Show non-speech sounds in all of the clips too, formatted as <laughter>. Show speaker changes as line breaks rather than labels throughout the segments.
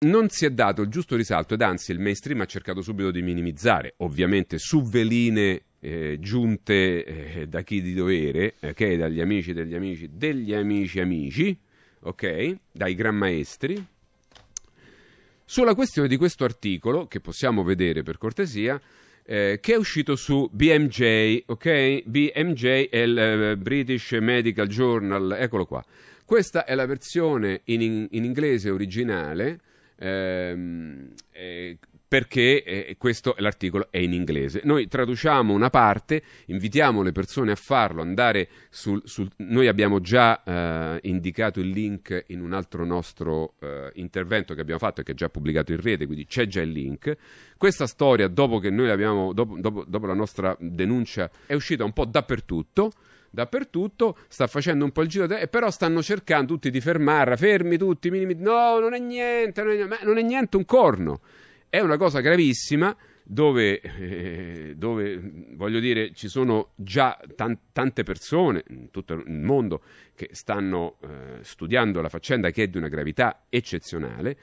non si è dato il giusto risalto ed anzi il mainstream ha cercato subito di minimizzare, ovviamente su veline eh, giunte eh, da chi di dovere, okay? Eh, dagli amici degli amici degli amici amici, okay? dai gran maestri. Sulla questione di questo articolo, che possiamo vedere per cortesia, eh, che è uscito su BMJ, ok? BMJ è il eh, British Medical Journal, eccolo qua. Questa è la versione in, in inglese originale ehm, eh, perché eh, questo l'articolo è in inglese. Noi traduciamo una parte, invitiamo le persone a farlo, andare sul... sul noi abbiamo già eh, indicato il link in un altro nostro eh, intervento che abbiamo fatto e che è già pubblicato in rete, quindi c'è già il link. Questa storia, dopo, dopo, dopo, dopo la nostra denuncia, è uscita un po' dappertutto dappertutto, sta facendo un po' il giro, e però stanno cercando tutti di fermarla, fermi tutti, minimi, no, non è niente, non è, niente, non è niente un corno. È una cosa gravissima dove, eh, dove, voglio dire ci sono già tan- tante persone in tutto il mondo che stanno eh, studiando la faccenda che è di una gravità eccezionale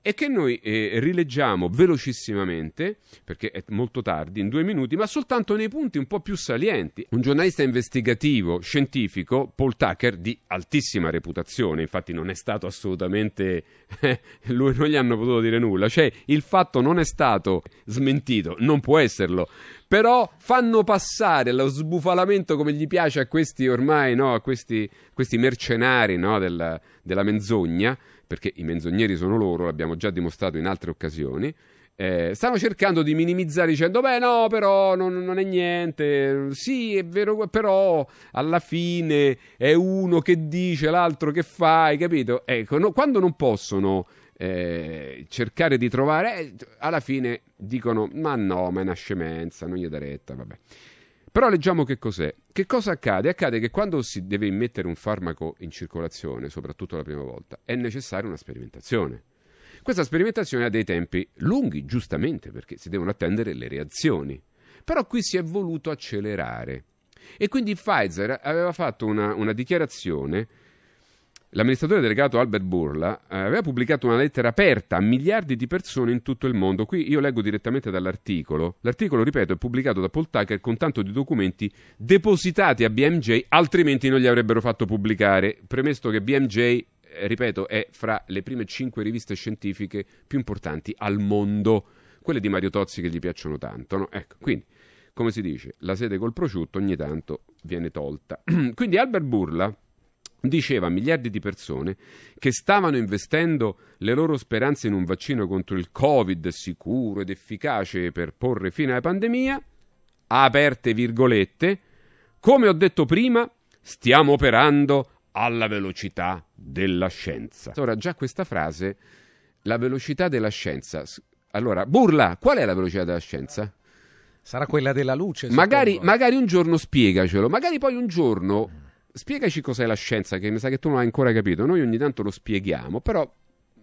e che noi eh, rileggiamo velocissimamente, perché è molto tardi, in due minuti, ma soltanto nei punti un po' più salienti. Un giornalista investigativo, scientifico, Paul Tucker, di altissima reputazione, infatti non è stato assolutamente... Eh, lui non gli hanno potuto dire nulla, cioè il fatto non è stato smentito, non può esserlo, però fanno passare lo sbufalamento come gli piace a questi ormai, no? a questi, questi mercenari no? Del, della menzogna, perché i menzogneri sono loro, l'abbiamo già dimostrato in altre occasioni. Eh, stanno cercando di minimizzare dicendo beh no però non, non, è niente sì è vero però alla fine è uno che dice l'altro che fa hai capito ecco no, quando non possono eh, cercare di trovare, eh, alla fine dicono ma no, ma è una scemenza, non gli dà retta, vabbè. Però leggiamo che cos'è. Che cosa accade? Accade che quando si deve immettere un farmaco in circolazione, soprattutto la prima volta, è necessaria una sperimentazione. Questa sperimentazione ha dei tempi lunghi, giustamente, perché si devono attendere le reazioni. Però qui si è voluto accelerare. E quindi Pfizer aveva fatto una, una dichiarazione L'amministratore delegato Albert Burla eh, aveva pubblicato una lettera aperta a miliardi di persone in tutto il mondo. Qui io leggo direttamente dall'articolo. L'articolo, ripeto, è pubblicato da Paul Tucker con tanto di documenti depositati a BMJ, altrimenti non li avrebbero fatto pubblicare. Premesso che BMJ, eh, ripeto, è fra le prime cinque riviste scientifiche più importanti al mondo, quelle di Mario Tozzi che gli piacciono tanto. No? Ecco, quindi, come si dice, la sede col prosciutto ogni tanto viene tolta. <clears throat> quindi Albert Burla diceva a miliardi di persone che stavano investendo le loro speranze in un vaccino contro il Covid sicuro ed efficace per porre fine alla pandemia, aperte virgolette, come ho detto prima, stiamo operando alla velocità della scienza. Ora già questa frase, la velocità della scienza. Allora, burla, qual è la velocità della scienza? Sarà quella della luce. Magari, magari, un giorno spiegacelo, magari poi un giorno spiegaci cos'è la scienza, che mi sa che tu non hai ancora capito. Noi ogni tanto lo spieghiamo, però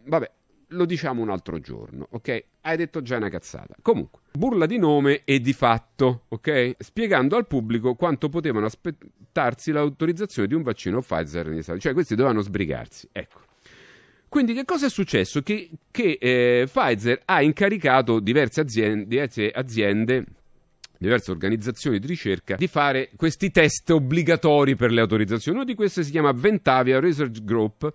vabbè, lo diciamo un altro giorno, ok? Hai detto già una cazzata. Comunque, burla di nome e di fatto, ok? Spiegando al pubblico quanto potevano aspettarsi l'autorizzazione di un vaccino Pfizer negli Cioè, questi dovevano sbrigarsi, ecco. Quindi che cosa è successo? Che, che eh, Pfizer ha incaricato diverse aziende, diverse aziende diverse organizzazioni di ricerca di fare questi test obbligatori per le autorizzazioni. Una di queste si chiama Ventavia Research Group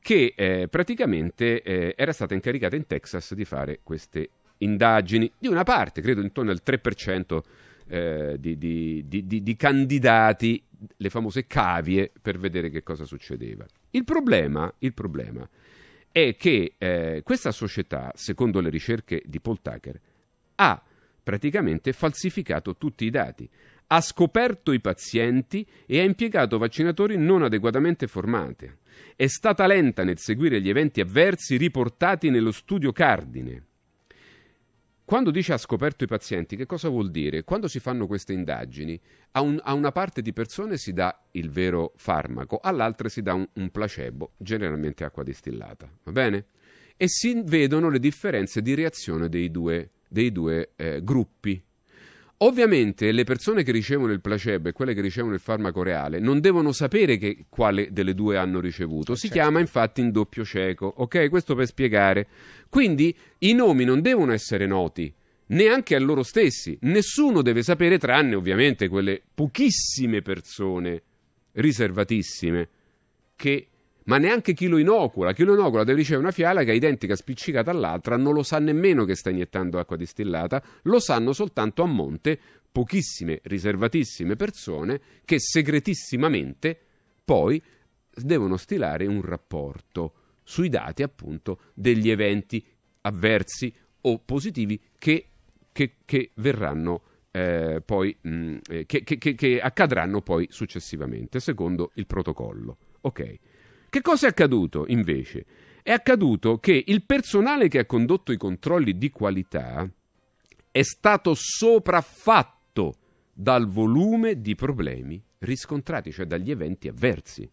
che eh, praticamente eh, era stata incaricata in Texas di fare queste indagini di una parte, credo intorno al 3% eh, di, di, di, di, candidati, le famose cavie, per vedere che cosa succedeva. Il problema, il problema è che eh, questa società, secondo le ricerche di Paul Tucker, ha praticamente falsificato tutti i dati, ha scoperto i pazienti e ha impiegato vaccinatori non adeguatamente formati. È stata lenta nel seguire gli eventi avversi riportati nello studio cardine. Quando dice ha scoperto i pazienti, che cosa vuol dire? Quando si fanno queste indagini, a, un, a una parte di persone si dà il vero farmaco, all'altra si dà un, un placebo, generalmente acqua distillata, va bene? E si vedono le differenze di reazione dei due dei due eh, gruppi. Ovviamente le persone che ricevono il placebo e quelle che ricevono il farmaco reale non devono sapere che, quale delle due hanno ricevuto, si certo. chiama infatti in doppio cieco, ok? Questo per spiegare. Quindi i nomi non devono essere noti neanche a loro stessi, nessuno deve sapere tranne ovviamente quelle pochissime persone riservatissime che ma neanche chi lo inocula. Chi lo inocula deve ricevere una fiala che è identica, spiccicata all'altra, non lo sa nemmeno che sta iniettando acqua distillata, lo sanno soltanto a monte pochissime, riservatissime persone che segretissimamente poi devono stilare un rapporto sui dati appunto degli eventi avversi o positivi che, che, che verranno eh, poi mh, eh, che, che accadranno poi successivamente secondo il protocollo. Ok. Che cosa è accaduto invece? È accaduto che il personale che ha condotto i controlli di qualità è stato sopraffatto dal volume di problemi riscontrati, cioè dagli eventi avversi.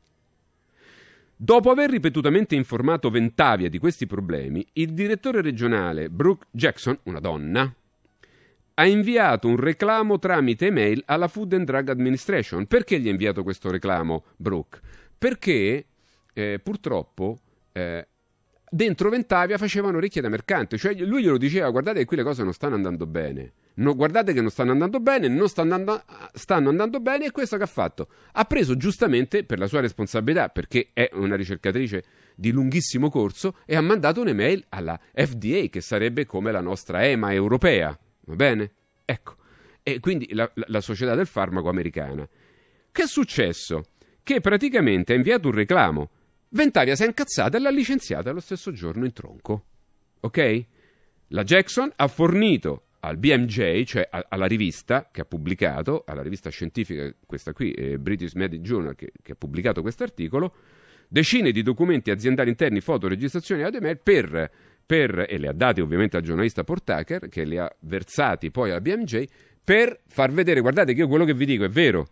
Dopo aver ripetutamente informato Ventavia di questi problemi, il direttore regionale Brooke Jackson, una donna, ha inviato un reclamo tramite mail alla Food and Drug Administration. Perché gli ha inviato questo reclamo, Brooke? Perché eh, purtroppo eh, dentro Ventavia facevano orecchie da mercante, cioè lui glielo diceva guardate che qui le cose non stanno andando bene. No, guardate che non stanno andando bene, non stanno andando, stanno andando bene e questo che ha fatto? Ha preso giustamente per la sua responsabilità, perché è una ricercatrice di lunghissimo corso, e ha mandato un'email alla FDA, che sarebbe come la nostra EMA europea, va bene? Ecco, e quindi la, la, la società del farmaco americana. Che è successo? Che praticamente ha inviato un reclamo Ventavia si è incazzata e l'ha licenziata lo stesso giorno in tronco. Ok? La Jackson ha fornito al BMJ, cioè a, alla rivista che ha pubblicato, alla rivista scientifica, questa qui, eh, British Medical Journal, che, che ha pubblicato questo articolo, decine di documenti aziendali interni, foto, registrazioni ad email per, per, e le ha date ovviamente al giornalista Portaker, che le ha versati poi alla BMJ, per far vedere, guardate che io quello che vi dico è vero,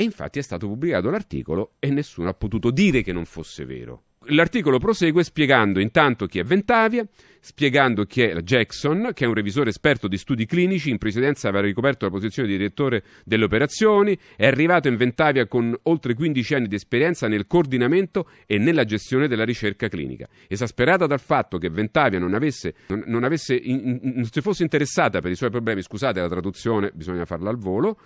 e infatti è stato pubblicato l'articolo e nessuno ha potuto dire che non fosse vero. L'articolo prosegue spiegando intanto chi è Ventavia, spiegando chi è Jackson, che è un revisore esperto di studi clinici, in precedenza aveva ricoperto la posizione di direttore delle operazioni, è arrivato in Ventavia con oltre 15 anni di esperienza nel coordinamento e nella gestione della ricerca clinica. Esasperata dal fatto che Ventavia non, avesse, non, non, avesse in, non si fosse interessata per i suoi problemi, scusate la traduzione, bisogna farla al volo,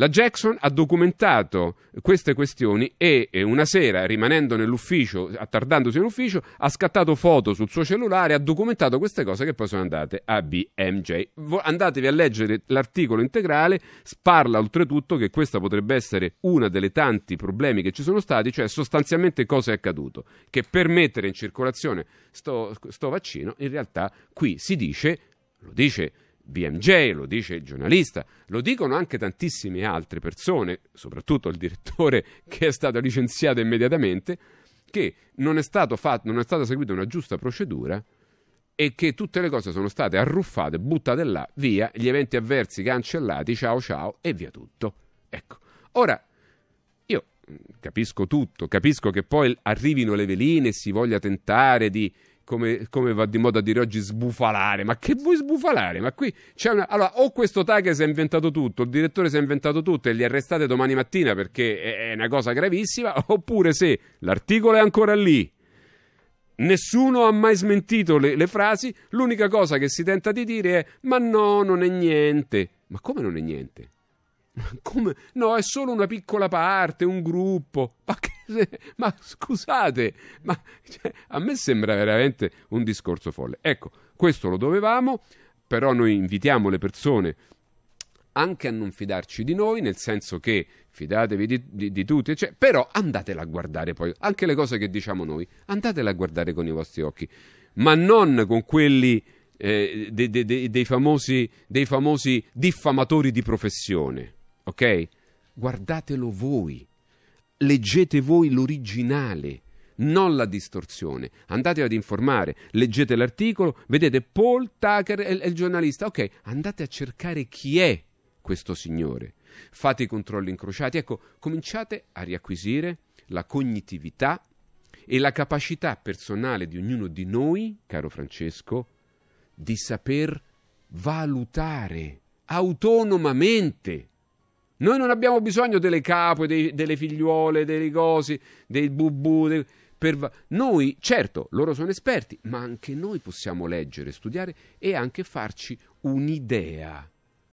la Jackson ha documentato queste questioni e una sera, rimanendo nell'ufficio, attardandosi in ufficio, ha scattato foto sul suo cellulare, ha documentato queste cose che poi sono andate a BMJ. Andatevi a leggere l'articolo integrale, parla oltretutto che questa potrebbe essere una delle tanti problemi che ci sono stati, cioè sostanzialmente cosa è accaduto, che per mettere in circolazione sto, sto vaccino in realtà qui si dice, lo dice BMJ, lo dice il giornalista, lo dicono anche tantissime altre persone, soprattutto il direttore <laughs> che è stato licenziato immediatamente, che non è, fatto, non è stata seguita una giusta procedura e che tutte le cose sono state arruffate, buttate là, via, gli eventi avversi cancellati, ciao ciao e via tutto. Ecco, ora io mm, capisco tutto, capisco che poi arrivino le veline e si voglia tentare di come, come, va di moda dire oggi, sbufalare. Ma che vuoi sbufalare? Ma qui c'è una. Allora, o questo tag si è inventato tutto, il direttore si è inventato tutto e li arrestate domani mattina perché è, è una cosa gravissima, <laughs> oppure se l'articolo è ancora lì. Nessuno ha mai smentito le, le frasi, l'unica cosa che si tenta di dire è ma no, non è niente. Ma come non è niente? Come? No, è solo una piccola parte, un gruppo. Ma, che, ma scusate, ma cioè, a me sembra veramente un discorso folle. Ecco, questo lo dovevamo, però noi invitiamo le persone anche a non fidarci di noi, nel senso che fidatevi di, di, di tutti, cioè, però andatela a guardare poi, anche le cose che diciamo noi, andatela a guardare con i vostri occhi, ma non con quelli eh, de, de, dei, famosi, dei famosi diffamatori di professione ok? Guardatelo voi, leggete voi l'originale, non la distorsione. Andate ad informare, leggete l'articolo, vedete Paul Tucker è, il giornalista, ok, andate a cercare chi è questo signore, fate i controlli incrociati, ecco, cominciate a riacquisire la cognitività e la capacità personale di ognuno di noi, caro Francesco, di saper valutare autonomamente noi non abbiamo bisogno delle capre, dei, delle figliuole, dei cosi, dei bubù. Dei... Per... Noi, certo, loro sono esperti, ma anche noi possiamo leggere, studiare e anche farci un'idea.